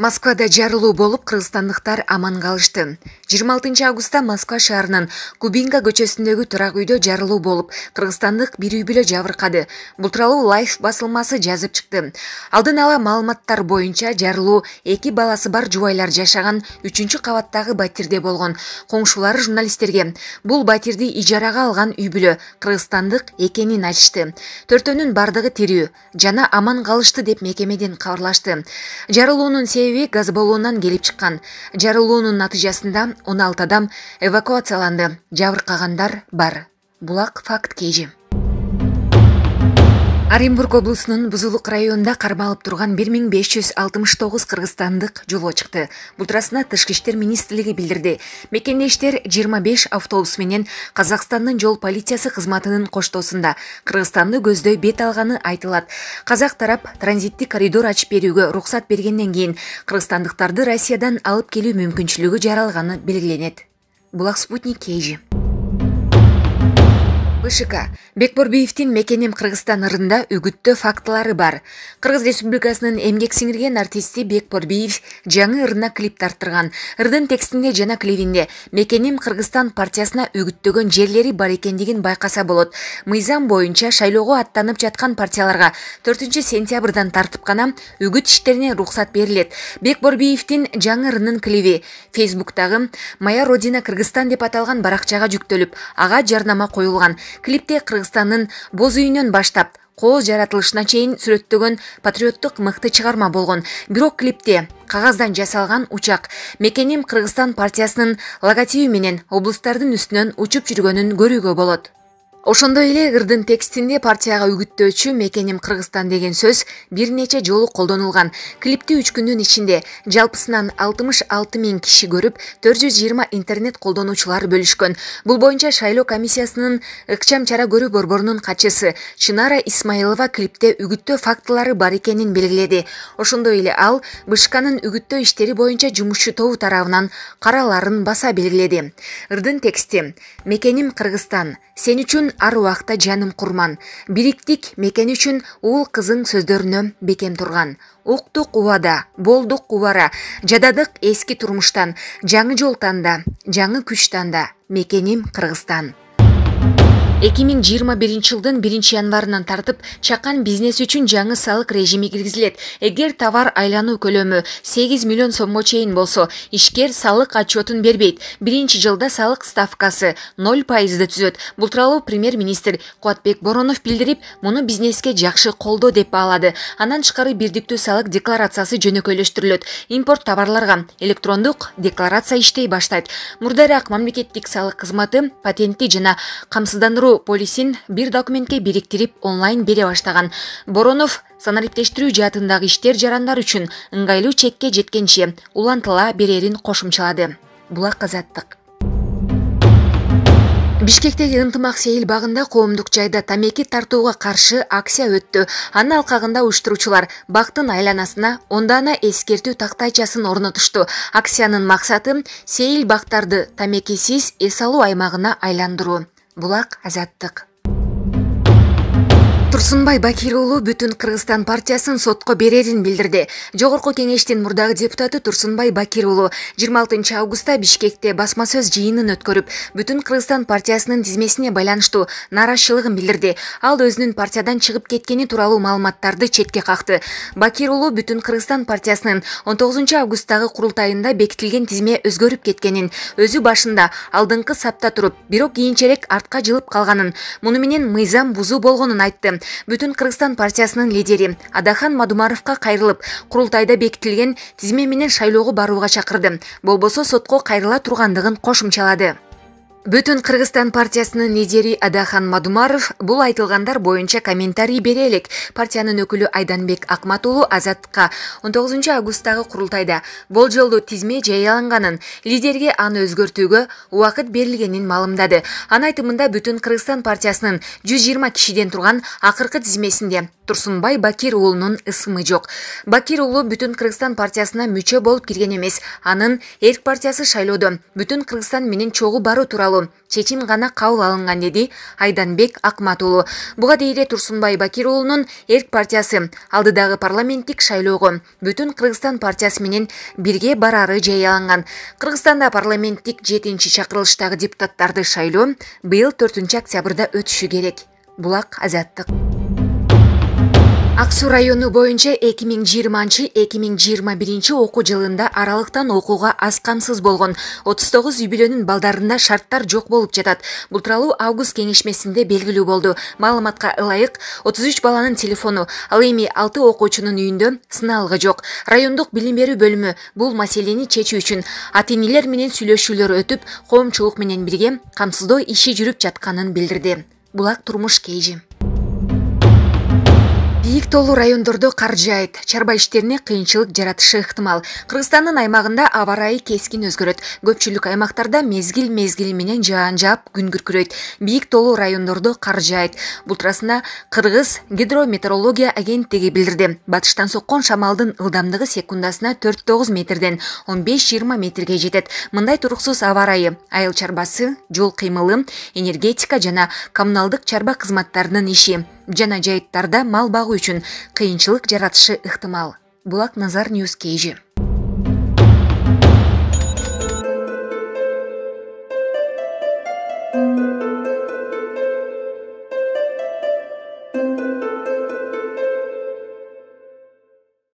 Москвада жарылуу болуп, кыргызстандыктар аман калышты. 26-августта Москва шаарынын Кубинка көчөсүндөгү турак үйдө жарылуу болуп, кыргызстандык бир үй бүлө жабыркады. Бул тууралуу Life басылмасы жазып чыкты. Алдын ала маалыматтар боюнча жарылуу эки баласы бар жубайлар жашаган 3 кабаттагы батирде болгон. Коңшулары журналисттерге бул батирди ижарага алган үй бүлө кыргызстандык экенин айтышты. Төртөөнүн бардыгы тирүү жана аман калышты деп мекемеден кабарлашты. Жарылуунун газ келіп шыққан жарылуының натыйжасында 16 адам эвакуацияланды жабырқағандар бар бұлақ факт кежі оренбург облысының бузулук районда кармалып турган 1569 миң беш жүз алтымыш тогуз кыргызстандык жолго чыкты бул тышкы иштер министрлиги мекендештер 25 автобус менен казакстандын жол полициясы кызматынын коштоосунда кыргызстанды көздөй бет алғаны айтылат Қазақ тарап транзиттик коридор ачып берүүгө уруксат бергенден кейін кыргызстандыктарды россиядан алып келүү мүмкүнчүлүгү жаралганы белгиленет булак спутник kg Бекбор бекборбиевдин мекенем кыргызстан ырында үгітті фактылары бар кыргыз республикасынын эмгек сиңирген артисти бекборбиев жаңы ырына клип тарттырған. ырдын текстинде жана клибинде мекенем кыргызстан партиясына үгүттөгөн жерлері бар экендигин байқаса болот мыйзам бойынша шайлоого аттанып жатқан партияларға 4 сентябрдан тартып гана үгүт иштерине уруксат берилет бекборбиевдин жаңы ырынын клиби фейсбуктагы Мая родина кыргызстан деп аталған баракчага жүктөлүп аға жарнама қойылған. клипте кыргызстандын боз үйүнөн баштап кооз жаратылышына чейин сүрөттөгөн патриоттук мыкты чыгарма болгон бирок клипте кагаздан жасалган учак мекеним кыргызстан партиясынын логотиби менен облустардын үстүнөн учуп жүргөнүн көрүүгө болот ошондой эле ырдын текстинде партияга үгүттөөчү мекеним кыргызстан деген сөз бир нече жолу колдонулган клипти үч күндүн ичинде жалпысынан алтымыш алты миң киши көрүп төрт жүз жыйырма интернет колдонуучулар бөлүшкөн бул боюнча шайлоо комиссиясынын ыкчам чара көрүү борборунун катчысы чынара исмаилова клипте үгүттөө фактылары бар экенин белгиледи ошондой эле ал бшкнын үгүттөө иштери боюнча жумушчу тобу тарабынан караларын баса белгиледи ырдын тексти мекеним кыргызстан сен үчүн ар убакта жаным курман бириктик мекен үчүн уул кызың сөздөрүнө бекем турган уктук убада болдук убара жададык эски турмуштан жаңы жол таанда жаңы күч таанда мекеним кыргызстан эки миң жыйырма биринчи жылдын биринчи январынан тартып чакан бизнес үчүн жаңы салык режими киргизилет эгер товар айлануу көлөмү сегиз миллион сомго чейин болсо ишкер салык отчетун бербейт биринчи жылда салык ставкасы ноль пайызды түзөт бул тууралуу премьер министр кубатбек боронов билдирип муну бизнеске жакшы колдоо деп баалады андан тышкары бирдиктүү салык декларациясы жөнөкөйлөштүрүлөт импорт товарларга электрондук декларация иштей баштайт мурдараак мамлекеттик салык кызматы патентти жана камсыздандыруу полисин бир документке бириктирип онлайн бере баштаган боронов санариптештирүү жаатындагы иштер жарандар үчүн ыңгайлуу чекке жеткенче улантыла берерин кошумчалады булак азаттык бишкектеги ынтымак сейил багында коомдук жайда тамеки тартууга каршы акция өттү анын алкагында уюштуруучулар бактын айланасына он даана эскертүү тактайчасын орнотушту акциянын максаты сейил бактарды тамекисиз эс алуу аймагына айландыруу бұлақ азаттық турсунбай бакир бүтін бүтүн кыргызстан партиясын сотко берерин билдирди жогорку кеңештин мурдагы депутаты турсунбай бакир уулу 26 августта бишкекте басмасөз сөз жыйынын бүтін бүтүн кыргызстан партиясынын тизмесине байланыштуу нааразычылыгын билдирди ал өзүнүн партиядан чыгып кеткені тууралуу маалыматтарды четке қақты. бакир бүтін бүтүн кыргызстан партиясынын 19 августтагы курултайында бекитилген тизме өзгөріп кеткенін. Өзі башында алдыңкы сапта тұрып, бирок кийинчерээк артқа жылып қалғанын. муну менен мыйзам бузуу болгонун айтты бүтін қырғызстан партиясының лидері адахан мадумаровқа қайрылып, құрылтайда бекітілген тизме менен баруға шақырды. болбосо сотко қайрыла тұрғандығын кошумчалады Бүтін Қырғызстан партиясының недери Адахан Мадумаров бұл айтылғандар бойынша комментарий берелік. Партияның өкілі Айданбек ақматулу Азатқа 19 августағы құрылтайда бол жолды тізме жарияланғанын, лидерге аны өзгөртүүгө уақыт берілгенін малымдады. Ан айтымында Бүтін Қырғызстан партиясының 120 кишиден тұрған ақырқы тізмесінде Тұрсынбай Бакир уулунун ысымы жоқ. Бакир уулу Бүтін Кыргызстан партиясына мүчө болып келген емес. Анын эрк партиясы шайлоды. Бүтін Кыргызстан менен чогуу бару туралы чечим гана кабыл алынган деди айданбек акмат уулу буга дейре турсунбай бакир уулунун эрк партиясы алдыдагы парламенттик шайлоого бүтүн кыргызстан партиясы менен бирге барары жарыяланган кыргызстанда парламенттик жетинчи чакырылыштагы депутаттарды шайлоо быйыл төртүнчү октябрда өтүшү керек булак азаттык ак району боюнча 2020-- 2021 оқу жылында аралықтан оқуға аз камсыз болгон 39 тогуз үй балдарында шарттар жоқ болып жатат Бұл тұралу август кеңешмесинде белгилүү болду маалыматка ылайык отуз үч баланын телефону ал эми 6 окуучунун үйүндө сыналғы жоқ. Райондық билим берүү бөлүмү бул маселени чечүү үшін. ата энелер менен сүйлөшүүлөр өтүп коомчулук менен бирге камсыздоо иши жүрүп жатканын билдирди булак бийик тоолуу райондордо кар жаайт чарба иштерине кыйынчылык жаратышы ыктымал кыргызстандын аймагында аба ырайы кескин өзгөрөт көпчүлүк аймактарда мезгил мезгили менен жаан жаап күн күркүрөйт бийик тоолуу райондордо кар жаайт бул туурасында кыргыз гидрометеорология агенттиги билдирди батыштан соккон шамалдын ылдамдыгы секундасына төрт тогуз метрден он беш жыйырма метрге жетет мындай туруксуз аба ырайы айыл чарбасы жол кыймылы энергетика жана коммуналдык чарба кызматтарынын иши жана жайыттарда мал багуу үчүн кыйынчылык жаратышы ыктымал булак назар ньюс kg